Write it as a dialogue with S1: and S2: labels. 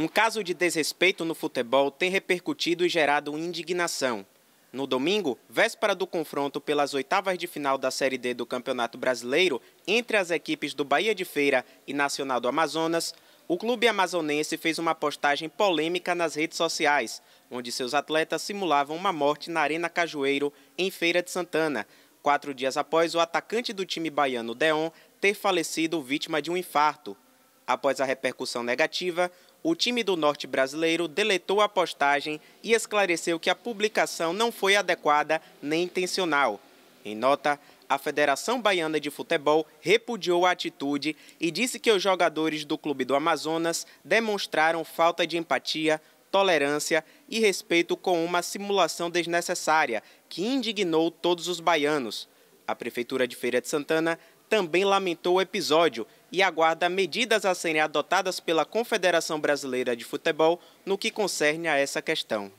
S1: Um caso de desrespeito no futebol tem repercutido e gerado indignação. No domingo, véspera do confronto pelas oitavas de final da Série D do Campeonato Brasileiro entre as equipes do Bahia de Feira e Nacional do Amazonas, o clube amazonense fez uma postagem polêmica nas redes sociais, onde seus atletas simulavam uma morte na Arena Cajueiro, em Feira de Santana, quatro dias após o atacante do time baiano, Deon, ter falecido vítima de um infarto. Após a repercussão negativa, o time do norte brasileiro deletou a postagem e esclareceu que a publicação não foi adequada nem intencional. Em nota, a Federação Baiana de Futebol repudiou a atitude e disse que os jogadores do Clube do Amazonas demonstraram falta de empatia, tolerância e respeito com uma simulação desnecessária que indignou todos os baianos. A Prefeitura de Feira de Santana também lamentou o episódio e aguarda medidas a serem adotadas pela Confederação Brasileira de Futebol no que concerne a
S2: essa questão.